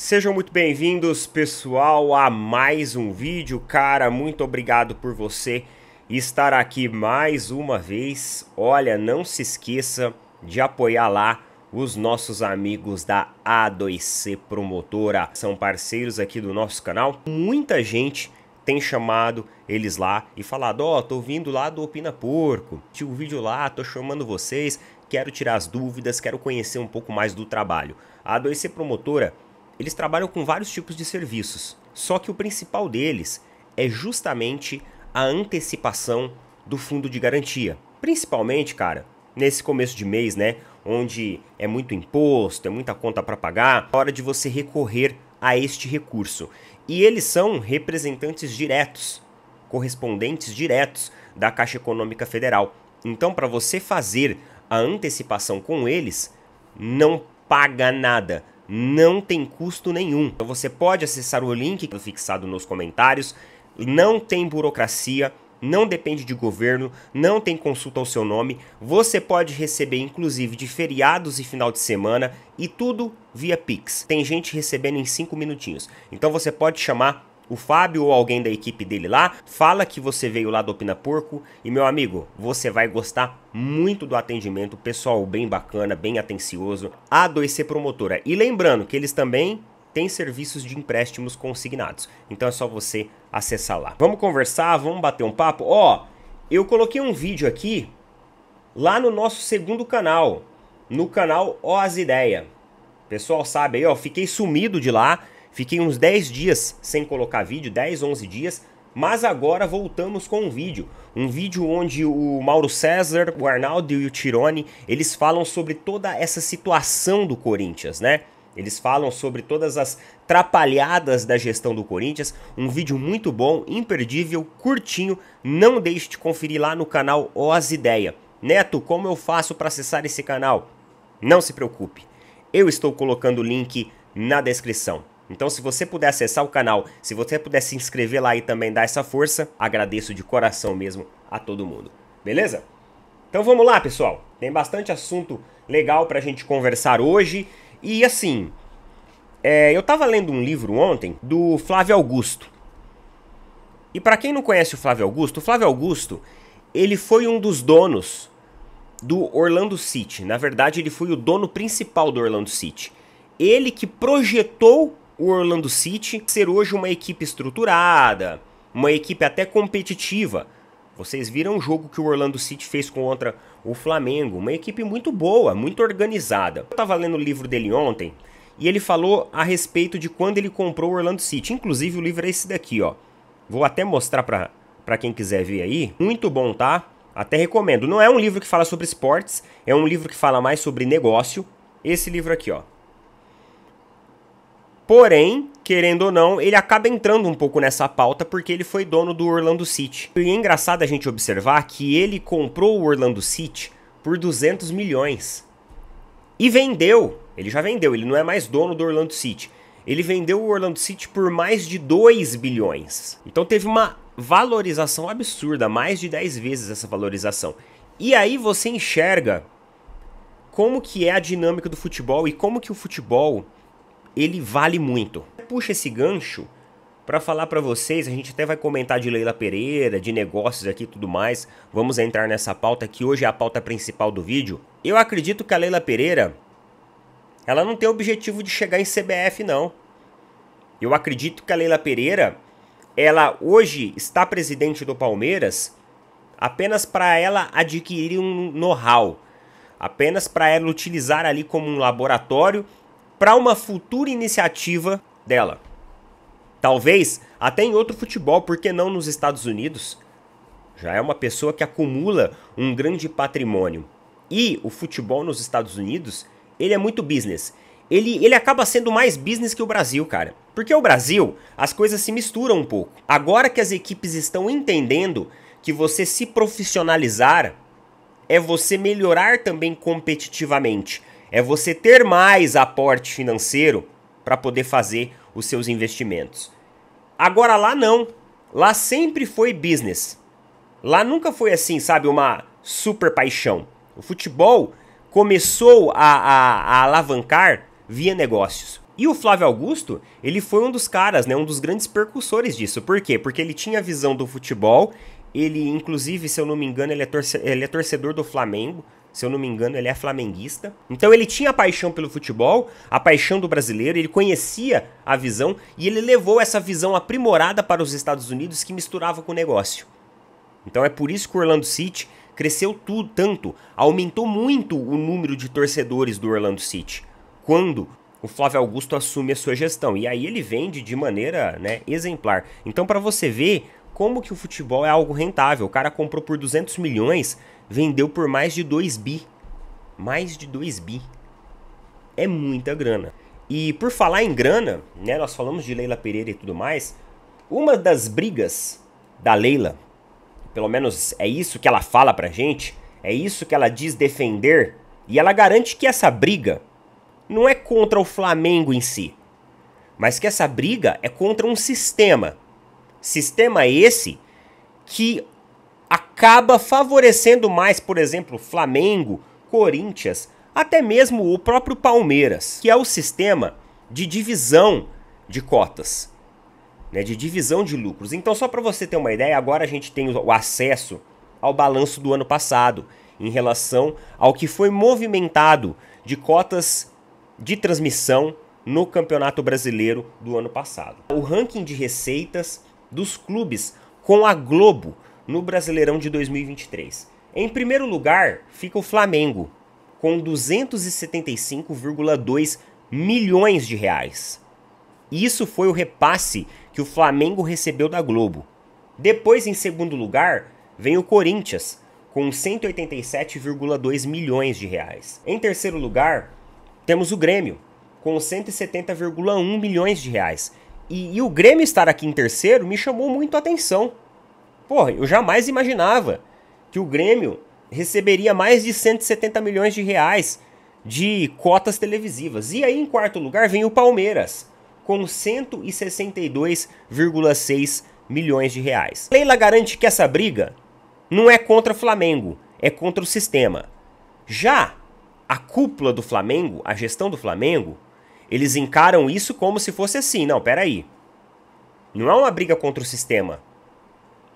Sejam muito bem-vindos, pessoal, a mais um vídeo. Cara, muito obrigado por você estar aqui mais uma vez. Olha, não se esqueça de apoiar lá os nossos amigos da A2C Promotora. São parceiros aqui do nosso canal. Muita gente tem chamado eles lá e falado: Ó, oh, tô vindo lá do Opina Porco, tinha o um vídeo lá, tô chamando vocês, quero tirar as dúvidas, quero conhecer um pouco mais do trabalho. A A2C Promotora eles trabalham com vários tipos de serviços, só que o principal deles é justamente a antecipação do fundo de garantia. Principalmente, cara, nesse começo de mês, né, onde é muito imposto, é muita conta para pagar, é hora de você recorrer a este recurso. E eles são representantes diretos, correspondentes diretos da Caixa Econômica Federal. Então, para você fazer a antecipação com eles, não paga nada não tem custo nenhum. Então você pode acessar o link tá fixado nos comentários, não tem burocracia, não depende de governo, não tem consulta ao seu nome, você pode receber inclusive de feriados e final de semana e tudo via Pix. Tem gente recebendo em 5 minutinhos. Então você pode chamar o Fábio ou alguém da equipe dele lá, fala que você veio lá do Opina Porco e meu amigo, você vai gostar muito do atendimento, pessoal bem bacana, bem atencioso, A2C Promotora. E lembrando que eles também têm serviços de empréstimos consignados. Então é só você acessar lá. Vamos conversar, vamos bater um papo. Ó, oh, eu coloquei um vídeo aqui lá no nosso segundo canal, no canal Ó as Ideia. Pessoal sabe aí, ó, fiquei sumido de lá Fiquei uns 10 dias sem colocar vídeo, 10, 11 dias, mas agora voltamos com um vídeo. Um vídeo onde o Mauro César, o Arnaldo e o Tirone, eles falam sobre toda essa situação do Corinthians, né? Eles falam sobre todas as trapalhadas da gestão do Corinthians. Um vídeo muito bom, imperdível, curtinho. Não deixe de conferir lá no canal Os Ideia. Neto, como eu faço para acessar esse canal? Não se preocupe, eu estou colocando o link na descrição. Então, se você puder acessar o canal, se você puder se inscrever lá e também dar essa força, agradeço de coração mesmo a todo mundo. Beleza? Então vamos lá, pessoal. Tem bastante assunto legal pra gente conversar hoje. E assim, é, eu tava lendo um livro ontem do Flávio Augusto. E para quem não conhece o Flávio Augusto, o Flávio Augusto, ele foi um dos donos do Orlando City. Na verdade, ele foi o dono principal do Orlando City. Ele que projetou o Orlando City ser hoje uma equipe estruturada, uma equipe até competitiva. Vocês viram o jogo que o Orlando City fez contra o Flamengo, uma equipe muito boa, muito organizada. Eu estava lendo o livro dele ontem e ele falou a respeito de quando ele comprou o Orlando City. Inclusive o livro é esse daqui, ó. Vou até mostrar para para quem quiser ver aí. Muito bom, tá? Até recomendo. Não é um livro que fala sobre esportes, é um livro que fala mais sobre negócio. Esse livro aqui, ó. Porém, querendo ou não, ele acaba entrando um pouco nessa pauta porque ele foi dono do Orlando City. E é engraçado a gente observar que ele comprou o Orlando City por 200 milhões e vendeu. Ele já vendeu, ele não é mais dono do Orlando City. Ele vendeu o Orlando City por mais de 2 bilhões. Então teve uma valorização absurda, mais de 10 vezes essa valorização. E aí você enxerga como que é a dinâmica do futebol e como que o futebol ele vale muito. Puxa esse gancho para falar para vocês, a gente até vai comentar de Leila Pereira, de negócios aqui e tudo mais. Vamos entrar nessa pauta que hoje é a pauta principal do vídeo. Eu acredito que a Leila Pereira ela não tem o objetivo de chegar em CBF não. Eu acredito que a Leila Pereira ela hoje está presidente do Palmeiras apenas para ela adquirir um know-how, apenas para ela utilizar ali como um laboratório para uma futura iniciativa dela. Talvez até em outro futebol, por que não nos Estados Unidos? Já é uma pessoa que acumula um grande patrimônio. E o futebol nos Estados Unidos, ele é muito business. Ele, ele acaba sendo mais business que o Brasil, cara. Porque o Brasil, as coisas se misturam um pouco. Agora que as equipes estão entendendo que você se profissionalizar é você melhorar também competitivamente é você ter mais aporte financeiro para poder fazer os seus investimentos. Agora lá não. Lá sempre foi business. Lá nunca foi assim, sabe, uma super paixão. O futebol começou a, a, a alavancar via negócios. E o Flávio Augusto, ele foi um dos caras, né, um dos grandes percussores disso. Por quê? Porque ele tinha a visão do futebol, ele, inclusive, se eu não me engano, ele é, torce ele é torcedor do Flamengo, se eu não me engano, ele é flamenguista. Então ele tinha a paixão pelo futebol, a paixão do brasileiro, ele conhecia a visão e ele levou essa visão aprimorada para os Estados Unidos que misturava com o negócio. Então é por isso que o Orlando City cresceu tudo tanto, aumentou muito o número de torcedores do Orlando City. Quando o Flávio Augusto assume a sua gestão e aí ele vende de maneira, né, exemplar. Então para você ver como que o futebol é algo rentável. O cara comprou por 200 milhões, vendeu por mais de 2 bi. Mais de 2 bi. É muita grana. E por falar em grana, né, nós falamos de Leila Pereira e tudo mais, uma das brigas da Leila, pelo menos é isso que ela fala pra gente, é isso que ela diz defender, e ela garante que essa briga não é contra o Flamengo em si, mas que essa briga é contra um sistema Sistema esse que acaba favorecendo mais, por exemplo, Flamengo, Corinthians, até mesmo o próprio Palmeiras, que é o sistema de divisão de cotas, né, de divisão de lucros. Então, só para você ter uma ideia, agora a gente tem o acesso ao balanço do ano passado em relação ao que foi movimentado de cotas de transmissão no Campeonato Brasileiro do ano passado. O ranking de receitas dos clubes com a Globo no Brasileirão de 2023. Em primeiro lugar fica o Flamengo, com 275,2 milhões de reais. Isso foi o repasse que o Flamengo recebeu da Globo. Depois, em segundo lugar, vem o Corinthians, com 187,2 milhões de reais. Em terceiro lugar, temos o Grêmio, com 170,1 milhões de reais. E, e o Grêmio estar aqui em terceiro me chamou muito a atenção. Porra, eu jamais imaginava que o Grêmio receberia mais de 170 milhões de reais de cotas televisivas. E aí, em quarto lugar, vem o Palmeiras, com 162,6 milhões de reais. Leila garante que essa briga não é contra o Flamengo, é contra o sistema. Já a cúpula do Flamengo, a gestão do Flamengo, eles encaram isso como se fosse assim. Não, peraí. Não é uma briga contra o sistema.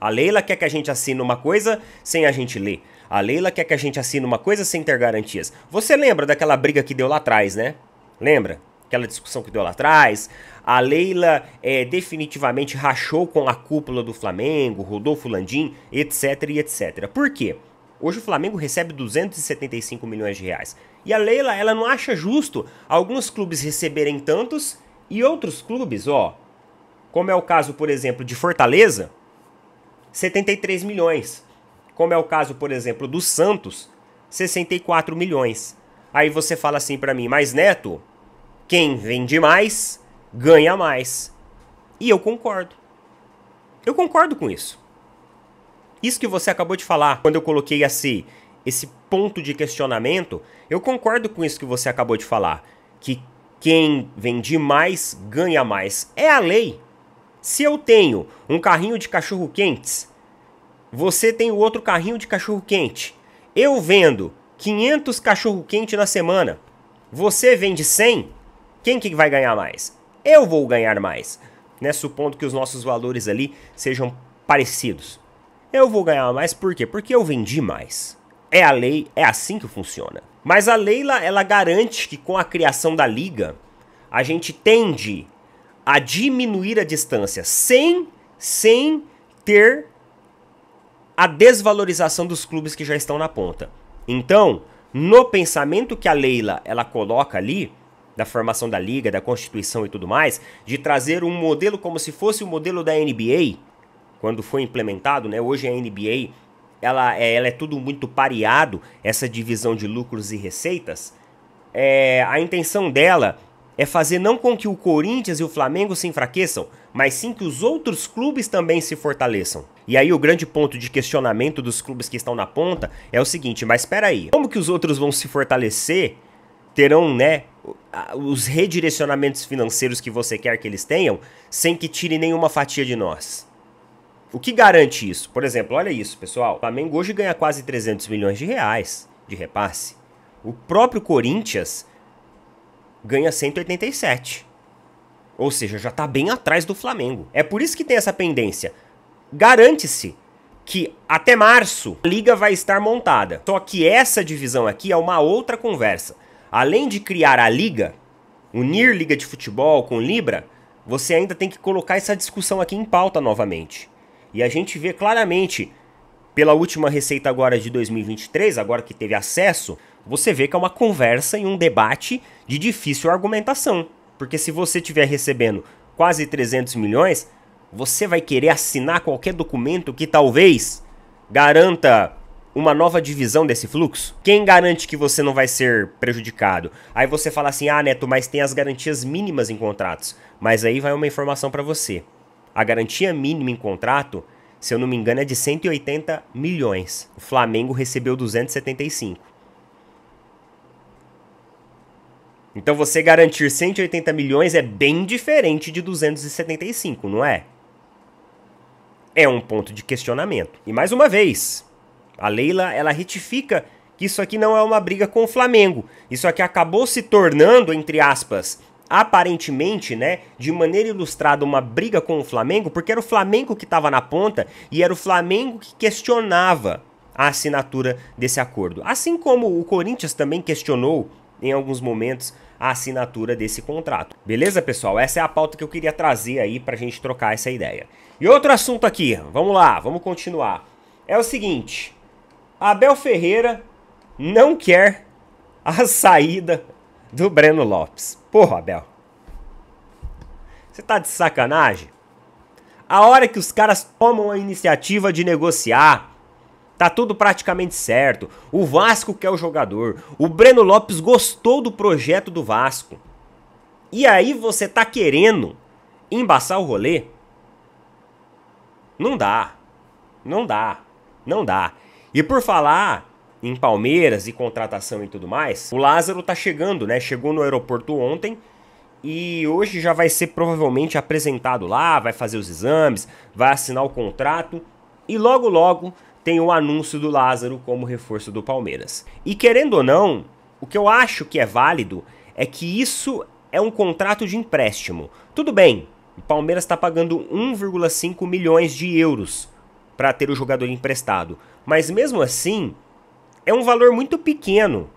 A Leila quer que a gente assine uma coisa sem a gente ler. A Leila quer que a gente assine uma coisa sem ter garantias. Você lembra daquela briga que deu lá atrás, né? Lembra? Aquela discussão que deu lá atrás. A Leila é, definitivamente rachou com a cúpula do Flamengo, Rodolfo Landim, etc, E etc. Por quê? Hoje o Flamengo recebe 275 milhões de reais. E a Leila, ela não acha justo alguns clubes receberem tantos e outros clubes, ó, como é o caso, por exemplo, de Fortaleza, 73 milhões. Como é o caso, por exemplo, do Santos, 64 milhões. Aí você fala assim para mim, mas Neto, quem vende mais, ganha mais. E eu concordo. Eu concordo com isso. Isso que você acabou de falar, quando eu coloquei assim, esse ponto de questionamento, eu concordo com isso que você acabou de falar, que quem vende mais ganha mais. É a lei. Se eu tenho um carrinho de cachorro quentes, você tem o outro carrinho de cachorro quente. Eu vendo 500 cachorro quente na semana. Você vende 100? Quem que vai ganhar mais? Eu vou ganhar mais, né? Supondo que os nossos valores ali sejam parecidos. Eu vou ganhar mais por quê? Porque eu vendi mais. É a lei, é assim que funciona. Mas a Leila, ela garante que com a criação da liga, a gente tende a diminuir a distância sem sem ter a desvalorização dos clubes que já estão na ponta. Então, no pensamento que a Leila ela coloca ali, da formação da liga, da constituição e tudo mais, de trazer um modelo como se fosse o modelo da NBA, quando foi implementado, né? Hoje é a NBA ela é, ela é tudo muito pareado, essa divisão de lucros e receitas, é, a intenção dela é fazer não com que o Corinthians e o Flamengo se enfraqueçam, mas sim que os outros clubes também se fortaleçam. E aí o grande ponto de questionamento dos clubes que estão na ponta é o seguinte, mas espera aí, como que os outros vão se fortalecer? Terão, né, os redirecionamentos financeiros que você quer que eles tenham, sem que tire nenhuma fatia de nós. O que garante isso? Por exemplo, olha isso, pessoal. O Flamengo hoje ganha quase 300 milhões de reais de repasse. O próprio Corinthians ganha 187. Ou seja, já está bem atrás do Flamengo. É por isso que tem essa pendência. Garante-se que até março a liga vai estar montada. Só que essa divisão aqui é uma outra conversa. Além de criar a liga, unir liga de futebol com Libra, você ainda tem que colocar essa discussão aqui em pauta novamente. E a gente vê claramente, pela última receita agora de 2023, agora que teve acesso, você vê que é uma conversa e um debate de difícil argumentação. Porque se você estiver recebendo quase 300 milhões, você vai querer assinar qualquer documento que talvez garanta uma nova divisão desse fluxo? Quem garante que você não vai ser prejudicado? Aí você fala assim: "Ah, Neto, mas tem as garantias mínimas em contratos". Mas aí vai uma informação para você. A garantia mínima em contrato, se eu não me engano, é de 180 milhões. O Flamengo recebeu 275. Então você garantir 180 milhões é bem diferente de 275, não é? É um ponto de questionamento. E mais uma vez, a Leila ela retifica que isso aqui não é uma briga com o Flamengo. Isso aqui acabou se tornando, entre aspas, aparentemente, né, de maneira ilustrada, uma briga com o Flamengo, porque era o Flamengo que estava na ponta e era o Flamengo que questionava a assinatura desse acordo. Assim como o Corinthians também questionou em alguns momentos a assinatura desse contrato. Beleza, pessoal? Essa é a pauta que eu queria trazer aí para a gente trocar essa ideia. E outro assunto aqui, vamos lá, vamos continuar. É o seguinte: Abel Ferreira não quer a saída do Breno Lopes. Porra, Abel. Você tá de sacanagem? A hora que os caras tomam a iniciativa de negociar, tá tudo praticamente certo. O Vasco quer é o jogador. O Breno Lopes gostou do projeto do Vasco. E aí você tá querendo embaçar o rolê? Não dá. Não dá. Não dá. E por falar em Palmeiras e contratação e tudo mais, o Lázaro tá chegando, né? Chegou no aeroporto ontem e hoje já vai ser provavelmente apresentado lá, vai fazer os exames, vai assinar o contrato e logo logo tem o anúncio do Lázaro como reforço do Palmeiras. E querendo ou não, o que eu acho que é válido é que isso é um contrato de empréstimo. Tudo bem, o Palmeiras está pagando 1,5 milhões de euros para ter o jogador emprestado, mas mesmo assim é um valor muito pequeno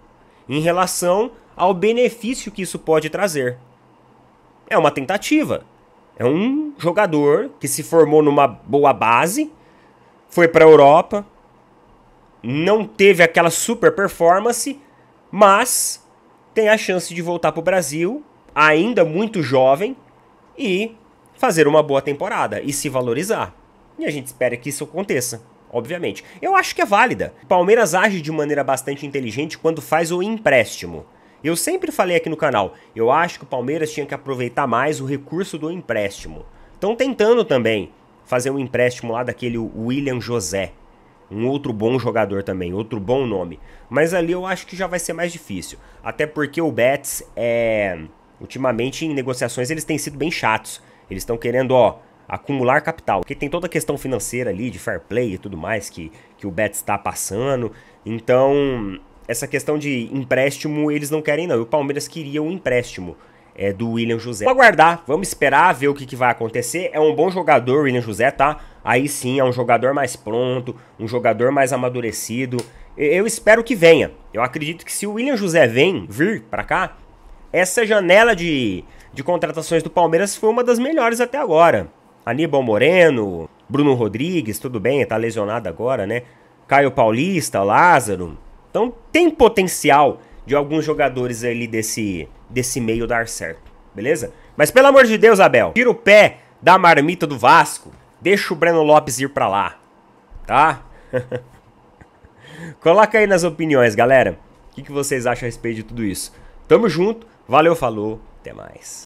em relação ao benefício que isso pode trazer. É uma tentativa. É um jogador que se formou numa boa base, foi para a Europa, não teve aquela super performance, mas tem a chance de voltar para o Brasil, ainda muito jovem, e fazer uma boa temporada e se valorizar. E a gente espera que isso aconteça obviamente. Eu acho que é válida. O Palmeiras age de maneira bastante inteligente quando faz o empréstimo. Eu sempre falei aqui no canal, eu acho que o Palmeiras tinha que aproveitar mais o recurso do empréstimo. Estão tentando também fazer um empréstimo lá daquele William José, um outro bom jogador também, outro bom nome. Mas ali eu acho que já vai ser mais difícil, até porque o Betis é ultimamente em negociações eles têm sido bem chatos. Eles estão querendo, ó, acumular capital. Porque tem toda a questão financeira ali, de fair play e tudo mais que, que o Bet está passando. Então, essa questão de empréstimo eles não querem, não. E o Palmeiras queria um empréstimo. É, do William José. Vamos aguardar, vamos esperar, ver o que, que vai acontecer. É um bom jogador, William José, tá? Aí sim, é um jogador mais pronto, um jogador mais amadurecido. Eu espero que venha. Eu acredito que se o William José vem, vir para cá, essa janela de, de contratações do Palmeiras foi uma das melhores até agora. Aníbal Moreno, Bruno Rodrigues, tudo bem, tá lesionado agora, né? Caio Paulista, Lázaro. Então tem potencial de alguns jogadores ali desse, desse meio dar certo, beleza? Mas pelo amor de Deus, Abel, tira o pé da marmita do Vasco. Deixa o Breno Lopes ir pra lá, tá? Coloca aí nas opiniões, galera. O que, que vocês acham a respeito de tudo isso? Tamo junto, valeu, falou, até mais.